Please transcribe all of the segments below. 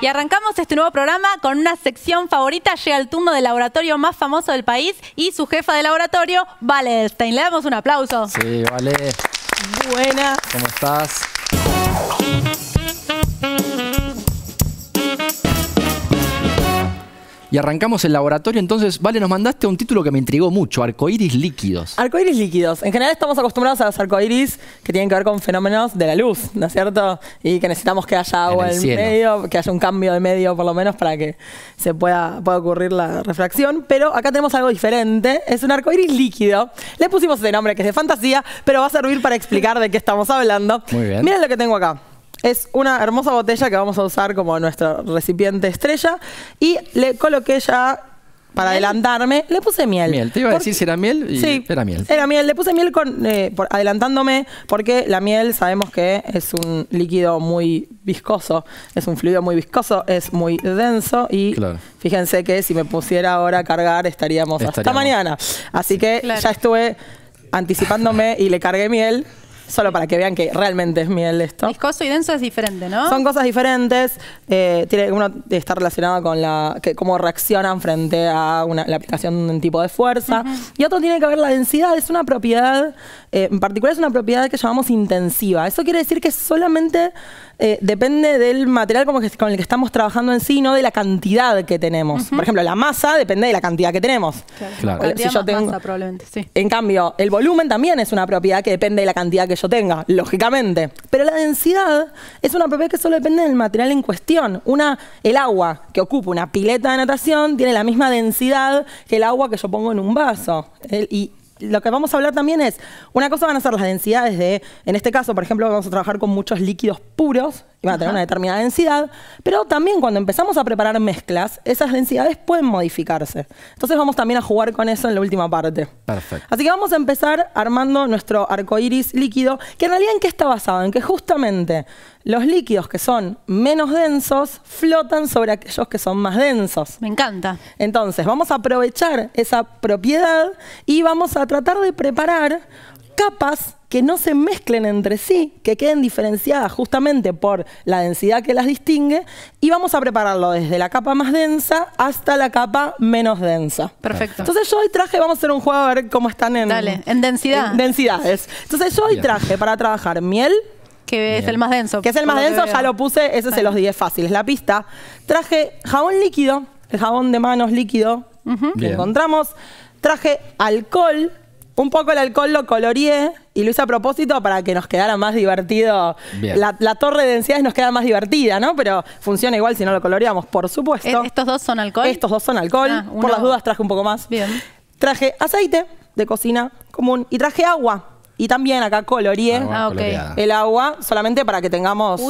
Y arrancamos este nuevo programa con una sección favorita. Llega el turno del laboratorio más famoso del país y su jefa de laboratorio, Vale Le damos un aplauso. Sí, Vale. Buena. ¿Cómo estás? y arrancamos el laboratorio. Entonces, Vale, nos mandaste un título que me intrigó mucho, arcoíris líquidos. Arcoíris líquidos. En general estamos acostumbrados a los arcoíris que tienen que ver con fenómenos de la luz, ¿no es cierto? Y que necesitamos que haya agua en, el medio, que haya un cambio de medio por lo menos para que se pueda, pueda ocurrir la refracción. Pero acá tenemos algo diferente, es un arcoíris líquido. Le pusimos ese nombre que es de fantasía, pero va a servir para explicar de qué estamos hablando. Muy bien. Miren lo que tengo acá. Es una hermosa botella que vamos a usar como nuestro recipiente estrella. Y le coloqué ya para adelantarme, le puse miel. Miel, te iba a decir si era miel y sí, era miel. Era miel, le puse miel con, eh, adelantándome porque la miel sabemos que es un líquido muy viscoso, es un fluido muy viscoso, es muy denso y fíjense que si me pusiera ahora a cargar estaríamos, hasta mañana. Así que ya estuve anticipándome y le cargué miel Solo para que vean que realmente es miel esto. Viscoso y denso es diferente, ¿no? Son cosas diferentes. Eh, tiene, uno está relacionado con la cómo reaccionan frente a una, la aplicación de un tipo de fuerza. Y otro tiene que ver la densidad. Es una propiedad, eh, en particular es una propiedad que llamamos intensiva. Eso quiere decir que solamente eh, depende del material con el que estamos trabajando en sí, no de la cantidad que tenemos. Por ejemplo, la masa depende de la cantidad que tenemos. Claro. claro. probablemente, En cambio, el volumen también es una propiedad que depende de la cantidad que yo tenga, lógicamente. Pero la densidad es una propiedad que solo depende del material en cuestión. Una, el agua que ocupa una pileta de natación tiene la misma densidad que el agua que yo pongo en un vaso. y lo que vamos a hablar también es, una cosa van a ser las densidades de, en este caso, por ejemplo, vamos a trabajar con muchos líquidos puros, va a tener una determinada densidad, pero también cuando empezamos a preparar mezclas, esas densidades pueden modificarse. Entonces vamos también a jugar con eso en la última parte. Perfecto. Así que vamos a empezar armando nuestro iris líquido, que en realidad en qué está basado, en que justamente los líquidos que son menos densos flotan sobre aquellos que son más densos. Me encanta. Entonces vamos a aprovechar esa propiedad y vamos a tratar de preparar capas que no se mezclen entre sí, que queden diferenciadas justamente por la densidad que las distingue y vamos a prepararlo desde la capa más densa hasta la capa menos densa. Perfecto. Entonces yo hoy traje, vamos a hacer un juego a ver cómo están en, Dale, en densidad. densidades. Entonces yo hoy traje para trabajar miel, que es el más denso. Que es el más denso, ya lo puse, ese se los di, es fácil, es la pista. Traje jabón líquido, el jabón de manos líquido que encontramos. Traje alcohol, un poco el alcohol lo coloreé y lo hice a propósito para que nos quedara más divertido. La, torre de densidades nos queda más divertida, ¿no? Pero funciona igual si no lo coloreamos, por supuesto. ¿E-, ¿Estos dos son alcohol? Estos dos son alcohol. Ah, por las dudas traje un poco más. Bien. Traje aceite de cocina común y traje agua. Y también acá ah, coloreé el agua solamente para que tengamos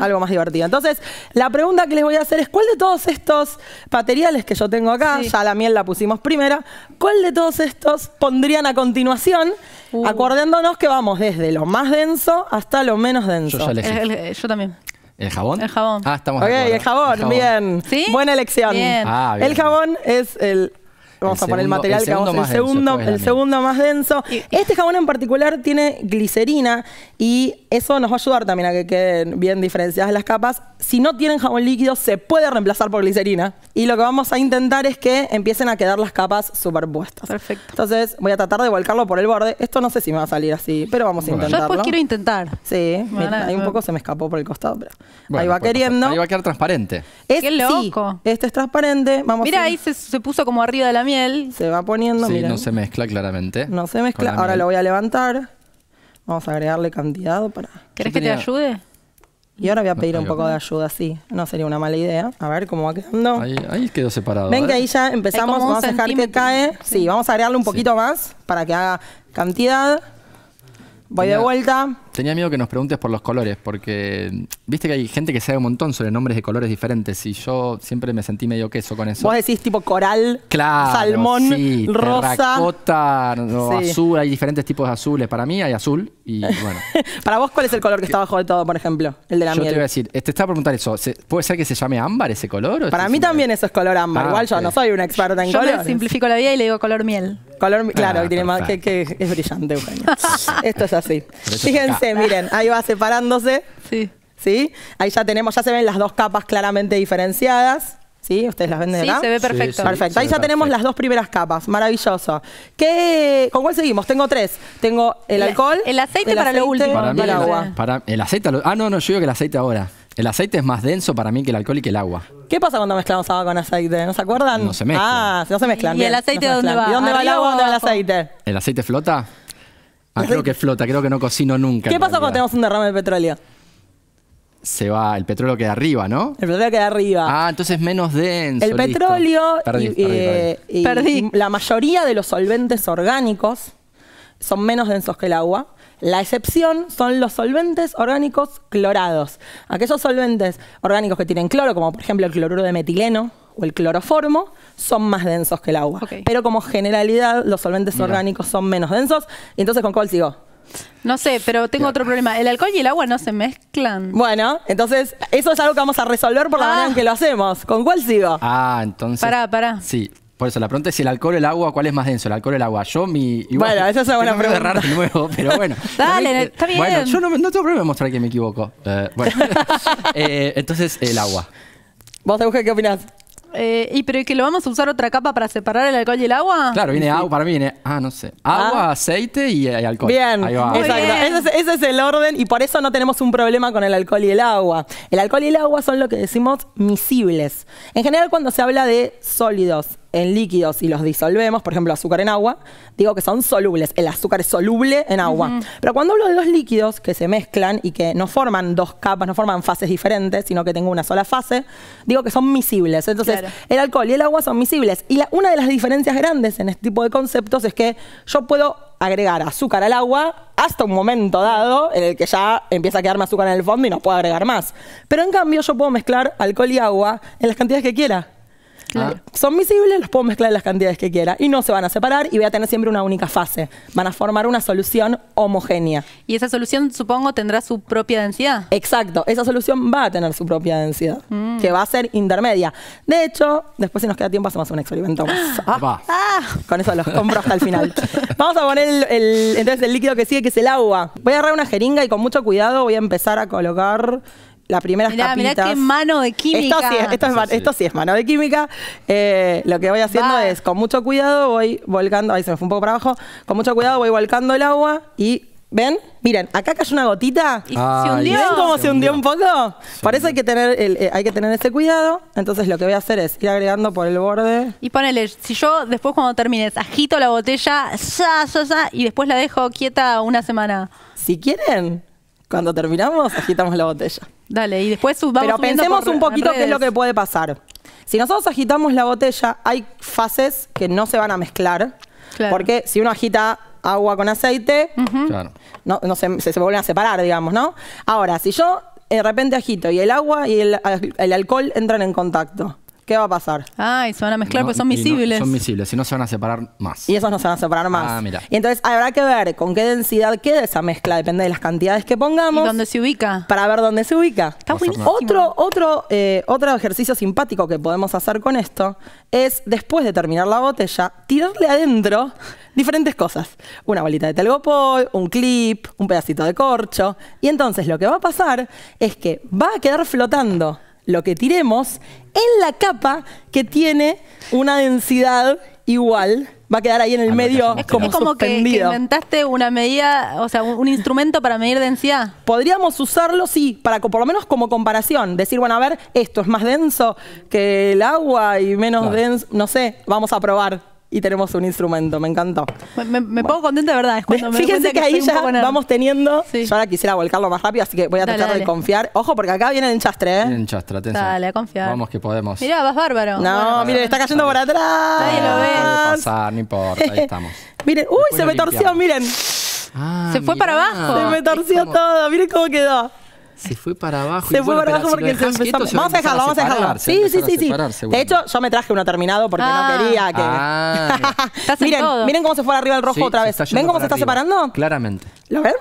algo más divertido. Entonces, la pregunta que les voy a hacer es, ¿cuál de todos estos materiales que yo tengo acá, ya la miel la pusimos primera, ¿cuál de todos estos pondrían a continuación? Uh. Acordándonos que vamos desde lo más denso hasta lo menos denso. Eh, eh, eh, yo, también. ¿El jabón? El jabón. Ah, estamos okay, de El jabón, bien. ¿Sí? Buena elección. bien. Ah, el jabón es el Vamos a poner el material que vamos a segundo, el pues, segundo más denso. este jabón en particular tiene glicerina y eso nos va a ayudar también a que queden bien diferenciadas las capas. Si no tienen jabón líquido, se puede reemplazar por glicerina. Y lo que vamos a intentar es que empiecen a quedar las capas superpuestas. Perfecto. Entonces voy a tratar de volcarlo por el borde. Esto no sé si me va a salir así, pero vamos a intentarlo. Yo después quiero intentar. Sí, ahí un poco se me escapó por el costado, pero ahí va pues, queriendo. Ahí va a quedar transparente. Es, Qué loco. este es transparente. Vamos mira, ahí se, puso como arriba de la se va poniendo. Sí, no se mezcla claramente. No se mezcla. Ahora lo voy a levantar. Vamos a agregarle cantidad para. ¿Querés que te ayude? Y ahora voy a pedir un poco de ayuda, sí. No sería una mala idea. A ver cómo va quedando. Ahí, quedó separado. Ven que ahí ya empezamos. Vamos a dejar que cae. Sí, vamos a agregarle un poquito más para que haga cantidad. Voy de vuelta. Tenía miedo que nos preguntes por los colores, porque viste que hay gente que sabe un montón sobre nombres de colores diferentes y yo siempre me sentí medio queso con eso. Vos decís tipo coral, salmón, rosa, Cota, azul, hay diferentes tipos de azules. Para mí hay azul y bueno. Para vos, ¿cuál es el color que está bajo de todo, por ejemplo? El de la miel. Yo te iba a decir, te estaba preguntando eso, ¿puede ser que se llame ámbar ese color? Para mí también eso es color ámbar, ah, igual yo no soy una experta en colores. Yo simplifico la vida y le digo color miel. Color, ah, claro, tiene más, que, es brillante, Esto es así. Fíjense, este, miren, ahí va separándose. Sí. ¿Sí? Ahí ya tenemos, ya se ven las dos capas claramente diferenciadas. ¿Sí? Ustedes las ven de Sí, se ve perfecto. perfecto. Ahí ya tenemos las dos primeras capas. Maravilloso. ¿Qué, ¿Con cuál seguimos? Tengo tres. Tengo el, alcohol. El aceite para lo último. Para el agua. el aceite. Ah, no, no, yo digo que el aceite ahora. El aceite es más denso para mí que el alcohol y que el agua. ¿Qué pasa cuando mezclamos agua con aceite? ¿No se acuerdan? No se mezclan. Ah, no se mezclan. ¿Y el aceite dónde va? ¿Y dónde va el agua? ¿Dónde va el aceite? ¿El aceite flota? Ah, creo que flota, creo que no cocino nunca. ¿Qué pasa cuando tenemos un derrame de petróleo? Se va, el petróleo queda arriba, ¿no? El petróleo queda arriba. Ah, entonces es menos denso. El petróleo Y eh, la mayoría de los solventes orgánicos son menos densos que el agua. La excepción son los solventes orgánicos clorados. Aquellos solventes orgánicos que tienen cloro, como por ejemplo el cloruro de metileno o el cloroformo, son más densos que el agua. Pero como generalidad, los solventes orgánicos son menos densos. Y entonces, ¿con cuál sigo? No sé, pero tengo otro problema. El alcohol y el agua no se mezclan. Bueno, entonces eso es algo que vamos a resolver por la ah. manera en que lo hacemos. ¿Con cuál sigo? Ah, entonces. Pará, pará. Sí. Por eso, la pregunta es el alcohol o el agua, ¿cuál es más denso? ¿El alcohol o el agua? Yo, mi... bueno, esa es una pregunta. rara de nuevo, pero bueno. Dale, está bien. Bueno, yo no, tengo problema en mostrar que me equivoco. Eh, bueno. Eh, entonces, el agua. ¿Vos, busques qué opinás? Eh, y pero que lo vamos a usar otra capa para separar el alcohol y el agua. Claro, viene agua, para mí viene, ah, no sé, agua, ah. aceite eh, y, alcohol. Bien, Ahí Ese, es, es, el orden y por eso no tenemos un problema con el alcohol y el agua. El alcohol y el agua son lo que decimos misibles. En general cuando se habla de sólidos, en líquidos y los disolvemos, por ejemplo, azúcar en agua, digo que son solubles. El azúcar es soluble en agua. Pero cuando hablo de los líquidos que se mezclan y que no forman dos capas, no forman fases diferentes, sino que tengo una sola fase, digo que son misibles. Entonces, el alcohol y el agua son misibles. Y una de las diferencias grandes en este tipo de conceptos es que yo puedo agregar azúcar al agua hasta un momento dado en el que ya empieza a quedarme azúcar en el fondo y no puedo agregar más. Pero en cambio yo puedo mezclar alcohol y agua en las cantidades que quiera. Ah. Son visibles, los puedo mezclar en las cantidades que quiera y no se van a separar y voy a tener siempre una única fase. Van a formar una solución homogénea. Y esa solución, supongo, tendrá su propia densidad. Exacto, esa solución va a tener su propia densidad, mm. que va a ser intermedia. De hecho, después si nos queda tiempo hacemos un experimento más. Ah. con eso los compro hasta el final. Vamos a poner entonces el líquido que sigue, que es el agua. Voy a agarrar una jeringa y con mucho cuidado voy a empezar a colocar la primera mirá, capitas. Mirá qué mano de química. Esto sí, es, esto sí es mano de química. Eh, lo que voy haciendo es, con mucho cuidado, voy volcando, ahí se me fue un poco para abajo, con mucho cuidado voy volcando el agua y ¿Ven? Miren, acá cayó una gotita. se hundió? ¿Ven cómo se, hundió. un poco? Por eso hay que, tener eh, hay que tener ese cuidado. Entonces lo que voy a hacer es ir agregando por el borde. Y ponele, si yo después cuando termines agito la botella, y después la dejo quieta una semana. Si quieren, cuando terminamos agitamos la botella. Dale, y después vamos Pero pensemos un poquito qué es lo que puede pasar. Si nosotros agitamos la botella, hay fases que no se van a mezclar. Porque si uno agita agua con aceite, no, se, se, vuelven a separar, digamos, ¿no? Ahora, si yo eh, de repente agito y el agua y el alcohol entran en contacto, ¿Qué va a pasar? Ay, se van a mezclar porque son visibles. son visibles y no se van a separar más. Y esos no se van a separar más. Ah, mira. Y entonces habrá que ver con qué densidad queda esa mezcla, depende de las cantidades que pongamos. ¿Y dónde se ubica? Para ver dónde se ubica. Otro, otro, eh, otro ejercicio simpático que podemos hacer con esto es, después de terminar la botella, tirarle adentro diferentes cosas. Una bolita de telgopol, un clip, un pedacito de corcho. Y entonces lo que va a pasar es que va a quedar flotando lo que tiremos en la capa que tiene una densidad igual va a quedar ahí en el ah, medio como, es inventaste una medida, o sea, un, instrumento para medir densidad. Podríamos usarlo, sí, para por lo menos como comparación. Decir, bueno, a ver, esto es más denso que el agua y menos denso, no sé, vamos a probar y tenemos un instrumento. Me encantó. Me, pongo contenta de verdad. Es cuando Fíjense que, ahí ya vamos teniendo. Yo ahora quisiera volcarlo más rápido, así que voy a tratar de confiar. Ojo, porque acá viene el enchastre, ¿eh? Viene el enchastre, atención. Dale, confiar. Vamos que podemos. mira vas bárbaro. No, miren, está cayendo por atrás. Nadie lo ve. pasar, no importa, ahí estamos. miren, uy, se me torció, miren. Ah, se fue para abajo. Se me torció todo, miren cómo quedó. Se fue para abajo. Se y fue para abajo porque se empezó Vamos a dejarlo, vamos a dejarlo. Sí, sí, sí. De hecho, yo me traje uno terminado porque no ah, quería que. Ah, miren, miren cómo se fue arriba el rojo otra vez. ¿Ven cómo se está separando? Claramente. ¿Lo ven?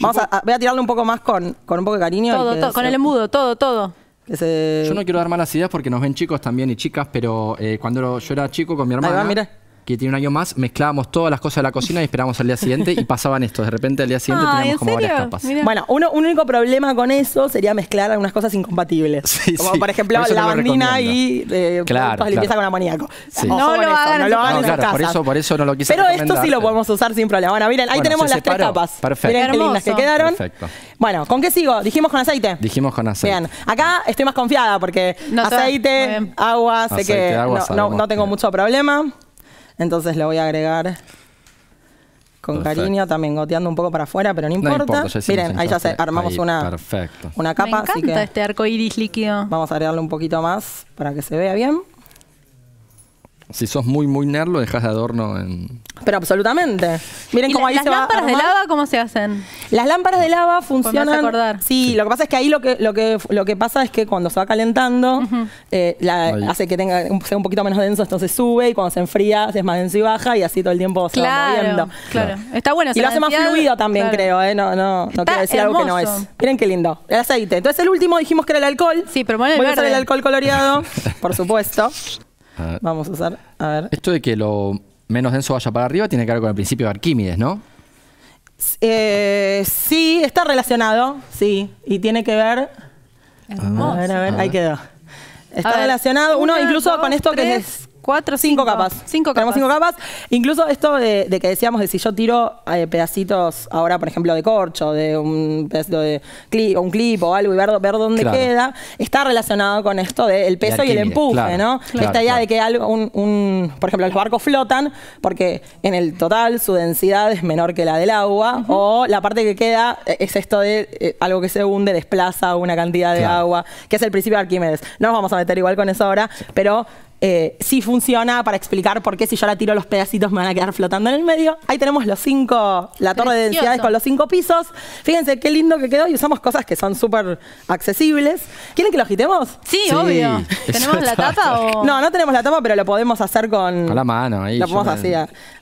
Vamos a, voy a tirarle un poco más con, con un poco de cariño. Todo, todo, con el embudo, todo, todo. Yo no quiero dar malas ideas porque nos ven chicos también y chicas, pero eh, cuando yo era chico con mi hermana que tiene un año más, mezclábamos todas las cosas de la cocina y esperábamos al día siguiente y pasaban esto. De repente al día siguiente teníamos como varias capas. Bueno, uno, un único problema con eso sería mezclar algunas cosas incompatibles. como por ejemplo la lavandina y eh, claro, limpieza con amoníaco. No, lo hagan, no, lo en Por eso, por eso no lo quise Pero esto sí lo podemos usar sin problema. Bueno, miren, ahí tenemos las tres capas. Perfecto. Miren qué lindas que quedaron. Perfecto. Bueno, ¿con qué sigo? ¿Dijimos con aceite? Dijimos con aceite. Bien, acá estoy más confiada porque aceite, agua, sé que no tengo mucho problema. Entonces le voy a agregar con cariño, también goteando un poco para afuera, pero no importa. Miren, ahí ya se armamos una, capa. Me así que este arco líquido. Vamos a agregarle un poquito más para que se vea bien. Si sos muy, muy nerd, lo dejas de adorno en. Pero absolutamente. Miren cómo ahí se va. Las lámparas de lava cómo se hacen? Las lámparas de lava funcionan. Sí, lo que pasa es que ahí lo que, lo que, lo que pasa es que cuando se va calentando, eh, hace que tenga, sea un poquito menos denso, entonces sube y cuando se enfría es más denso y baja y así todo el tiempo se va moviendo. Claro, está bueno. Y lo hace más fluido también, creo, ¿eh? No, no, no quiero decir algo que no es. Miren qué lindo. El aceite. Entonces el último dijimos que era el alcohol. Sí, pero bueno, Voy a usar el alcohol coloreado, por supuesto. Vamos a usar, a ver. Esto de que lo menos denso vaya para arriba tiene que ver con el principio de Arquímedes, ¿no? Eh, sí, está relacionado, sí, y tiene que ver. A ver, a ver, ahí quedó. Está relacionado, uno incluso con esto que es Cuatro, cinco, capas. Cinco Tenemos cinco capas. Incluso esto de, que decíamos de si yo tiro eh, pedacitos ahora, por ejemplo, de corcho, de un pedacito de clip, un clip o algo y ver, dónde queda, está relacionado con esto del peso y el empuje, ¿no? Esta idea de que algo, un, por ejemplo, los barcos flotan porque en el total su densidad es menor que la del agua o la parte que queda eh, es esto de eh, algo que se hunde, desplaza una cantidad de agua, que es el principio de Arquímedes. No nos vamos a meter igual con eso ahora, pero eh, sí funciona para explicar por qué si yo la tiro los pedacitos me van a quedar flotando en el medio. Ahí tenemos los cinco, la torre de densidades con los cinco pisos. Fíjense qué lindo que quedó y usamos cosas que son súper accesibles. ¿Quieren que lo agitemos? Sí, obvio. ¿Tenemos la tapa o...? No, no tenemos la tapa, pero lo podemos hacer con... Con la mano ahí. Lo podemos así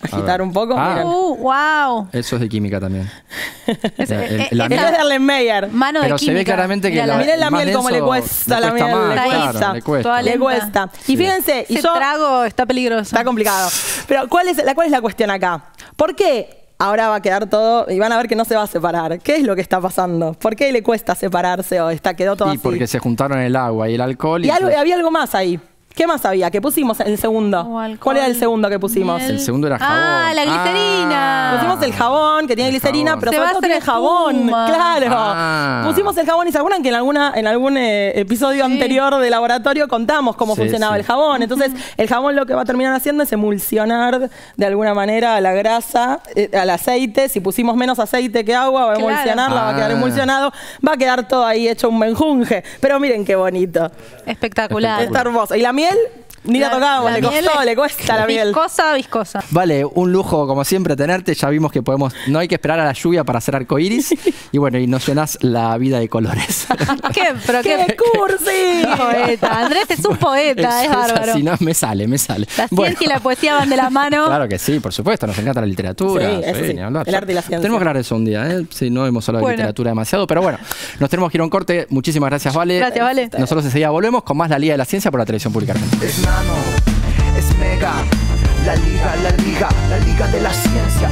agitar un poco. Ah. Uh, wow. Eso es de química también. es, la, el, eh, de Meyer. Mano de pero química. se ve claramente que la, miren la miel cómo le cuesta, la miel le cuesta. Le cuesta. Y fíjense dice. trago está peligroso. Está complicado. Pero ¿cuál es, la, ¿cuál es la cuestión acá? ¿Por qué ahora va a quedar todo y van a ver que no se va a separar. ¿Qué es lo que está pasando? ¿Por qué le cuesta separarse o está quedó todo y porque se juntaron el agua y el alcohol. Y, había algo más ahí. ¿Qué más había? ¿Qué pusimos el segundo? ¿Cuál era el segundo que pusimos? El segundo era ah, jabón. Ah, la glicerina. Ah. pusimos el jabón, que tiene glicerina, pero pero todo tiene jabón. Claro. Ah. Pusimos el jabón y se acuerdan que en alguna, en algún eh, episodio anterior de laboratorio contamos cómo funcionaba el jabón. Entonces, el jabón lo que va a terminar haciendo es emulsionar de alguna manera a la grasa, eh, al aceite. Si pusimos menos aceite que agua, va a emulsionarla, va a quedar emulsionado, va a quedar todo ahí hecho un menjunje. Pero miren qué bonito. Espectacular. Está hermoso. Y la miel y ni la, le costó, le cuesta la miel. Viscosa, viscosa. Vale, un lujo como siempre tenerte. Ya vimos que podemos, no hay que esperar a la lluvia para hacer arcoiris. y bueno, y nos llenas la vida de colores. ¿Qué? ¿Pero qué? cursi! Andrés es un poeta, es, bárbaro. Si no, me sale, me sale. La ciencia y la poesía van de la mano. Claro que sí, por supuesto, nos encanta la literatura. Sí, sí, sí. El arte y la ciencia. Tenemos que hablar eso un día, ¿eh? Si no hemos hablado de literatura demasiado, pero bueno, nos tenemos que ir a un corte. Muchísimas gracias, Vale. Gracias, Vale. Nosotros enseguida volvemos con más La Liga de la Ciencia por la Televisión Pública es mega, la liga, la liga, la liga de la ciencia.